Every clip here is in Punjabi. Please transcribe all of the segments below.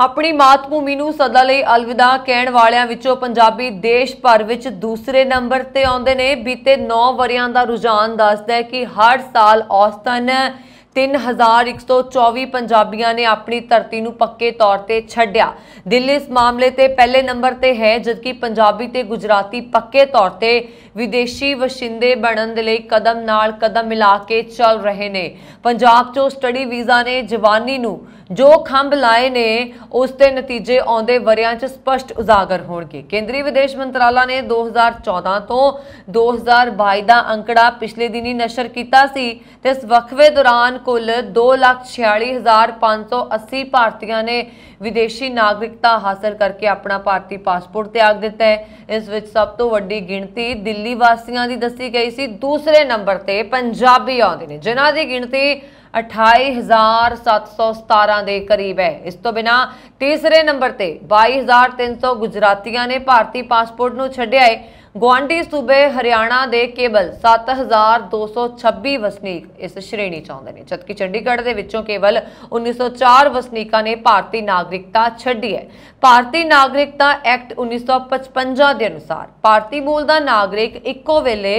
ਆਪਣੀ ਮਾਤ ਭੂਮੀ ਨੂੰ ਸਦਾ ਲਈ ਅਲਵਿਦਾ ਕਹਿਣ ਵਾਲਿਆਂ ਵਿੱਚੋਂ ਪੰਜਾਬੀ ਦੇਸ਼ ਭਰ ਵਿੱਚ ਦੂਸਰੇ ਨੰਬਰ ਤੇ ਆਉਂਦੇ ਨੇ ਬੀਤੇ 9 ਵਰਿਆਂ ਦਾ ਰੁਝਾਨ ਦੱਸਦਾ ਹੈ ਕਿ ਹਰ ਸਾਲ ਔਸਤਨ 3124 ਪੰਜਾਬੀਆਂ ਨੇ ਆਪਣੀ ਧਰਤੀ ਨੂੰ ਪੱਕੇ ਤੌਰ ਤੇ ਛੱਡਿਆ ਦਿੱਲੀ ਇਸ ਮਾਮਲੇ ਤੇ ਪਹਿਲੇ ਨੰਬਰ ਤੇ ਹੈ ਜਦਕਿ ਪੰਜਾਬੀ ਤੇ ਗੁਜਰਾਤੀ ਪੱਕੇ ਤੌਰ ਤੇ ਵਿਦੇਸ਼ੀ ਵਸਿੰਦੇ ਬਣਨ ਦੇ ਲਈ ਕਦਮ ਨਾਲ ਕਦਮ ਮਿਲਾ ਕੇ ਚੱਲ ਰਹੇ ਨੇ ਪੰਜਾਬ 'ਚੋਂ ਸਟੱਡੀ ਵੀਜ਼ਾ ਨੇ ਜਵਾਨੀ ਨੂੰ ਜੋ ਖੰਭ ਲਾਏ ਨੇ ਉਸ ਦੇ ਨਤੀਜੇ ਆਉਂਦੇ ਵਰਿਆਂ 'ਚ ਸਪਸ਼ਟ ਉਜਾਗਰ ਹੋਣਗੇ ਕੇਂਦਰੀ ਵਿਦੇਸ਼ ਮੰਤਰਾਲਾ ਨੇ 2014 ਤੋਂ 2022 ਦਾ ਅੰਕੜਾ ਪਿਛਲੇ ਦਿਨੀ ਨਸ਼ਰ ਕੀਤਾ ਸੀ ਤੇ ਇਸ ਵਕਫੇ ਦੌਰਾਨ ਕੁੱਲ 246580 ਭਾਰਤੀਆਂ ਨੇ ਵਿਦੇਸ਼ੀ ਨਾਗਰਿਕਤਾ ਹਾਸਲ ਕਰਕੇ ਆਪਣਾ ਭਾਰਤੀ ਪਾਸਪੋਰਟ ਤਿਆਗ ਦਿੱਤਾ ਇਸ ਵਿੱਚ ਸਭ ਤੋਂ ਵੱਡੀ ਗਿਣਤੀ ਦਿੱਲੀ ਵਾਸੀਆਂ ਦੀ ਦੱਸੀ ਗਈ ਸੀ ਦੂਸਰੇ ਨੰਬਰ ਤੇ ਪੰਜਾਬੀ ਆਉਂਦੇ ਨੇ ਜਿਨ੍ਹਾਂ ਦੀ ਗਿਣਤੀ 28717 ਦੇ ਕਰੀਬ ਹੈ ਇਸ ਤੋਂ ਬਿਨਾ ਤੀਸਰੇ ਨੰਬਰ ਤੇ 22300 ਗੁਜਰਾਤੀਆਂ ਨੇ ਭਾਰਤੀ ਪਾਸਪੋਰਟ ਨੂੰ ਛੱਡਿਆ ਹੈ ਗਵਾਂਡੀ ਸੂਬੇ ਹਰਿਆਣਾ ਦੇ ਕੇਵਲ 7226 ਵਸਨੀਕ ਇਸ ਸ਼੍ਰੇਣੀ ਚ ਆਉਂਦੇ ਨੇ ਜਦਕਿ ਚੰਡੀਗੜ੍ਹ ਦੇ ਵਿੱਚੋਂ ਕੇਵਲ 1904 ਵਸਨੀਕਾਂ ਨੇ ਭਾਰਤੀ ਨਾਗਰਿਕਤਾ ਛੱਡੀ ਹੈ ਭਾਰਤੀ ਨਾਗਰਿਕਤਾ ਐਕਟ 1955 ਦੇ ਅਨੁਸਾਰ ਭਾਰਤੀ ਮੂਲ ਦਾ ਨਾਗਰਿਕ ਇੱਕੋ ਵੇਲੇ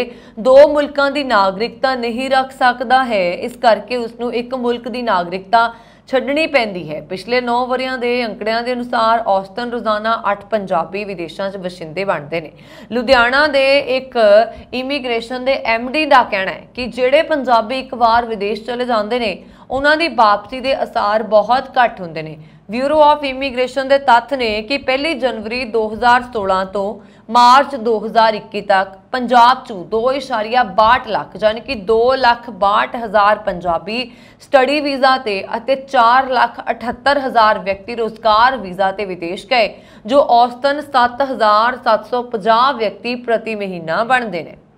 ਦੋ ਮੁਲਕਾਂ ਦੀ ਨਾਗਰਿਕਤਾ ਨਹੀਂ ਰੱਖ ਸਕਦਾ ਹੈ ਇਸ ਕਰਕੇ ਉਸ ਨੂੰ ਇੱਕ ਮੁਲਕ ਦੀ ਨਾਗਰਿਕਤਾ ਛੱਡਣੀ ਪੈਂਦੀ ਹੈ ਪਿਛਲੇ 9 ਵਰਿਆਂ ਦੇ ਅੰਕੜਿਆਂ ਦੇ ਅਨੁਸਾਰ ਔਸਤਨ ਰੋਜ਼ਾਨਾ 8 ਪੰਜਾਬੀ ਵਿਦੇਸ਼ਾਂ 'ਚ ਵਸਿੰਦੇ ਬਣਦੇ ਨੇ ਲੁਧਿਆਣਾ ਦੇ ਇੱਕ ਇਮੀਗ੍ਰੇਸ਼ਨ ਦੇ ਐਮਡੀ ਦਾ ਕਹਿਣਾ ਹੈ ਕਿ ਜਿਹੜੇ ਪੰਜਾਬੀ ਇੱਕ ਵਾਰ ਵਿਦੇਸ਼ ਚਲੇ ਜਾਂਦੇ ਨੇ ਉਹਨਾਂ ਦੀ ਵਾਪਸੀ ਦੇ ਅਸਾਰ ਬਹੁਤ ਘੱਟ ਹੁੰਦੇ ਨੇ ਬਿਊਰੋ ਆਫ ਇਮੀਗ੍ਰੇਸ਼ਨ ਦੇ ਤੱਥ ਨੇ ਕਿ 1 ਜਨਵਰੀ 2016 ਤੋਂ ਮਾਰਚ 2021 ਤੱਕ ਪੰਜਾਬ 'ਚ 2.62 ਲੱਖ ਯਾਨੀ ਕਿ 2 ਲੱਖ 62 ਹਜ਼ਾਰ ਪੰਜਾਬੀ ਸਟੱਡੀ ਵੀਜ਼ਾ ਤੇ ਅਤੇ 4 ਲੱਖ 78 ਹਜ਼ਾਰ ਵਿਅਕਤੀ ਰੋਜ਼ਗਾਰ ਵੀਜ਼ਾ ਤੇ ਵਿਦੇਸ਼ ਗਏ ਜੋ ਔਸਤਨ 7750 ਵਿਅਕਤੀ ਪ੍ਰਤੀ ਮਹੀਨਾ ਬਣਦੇ ਨੇ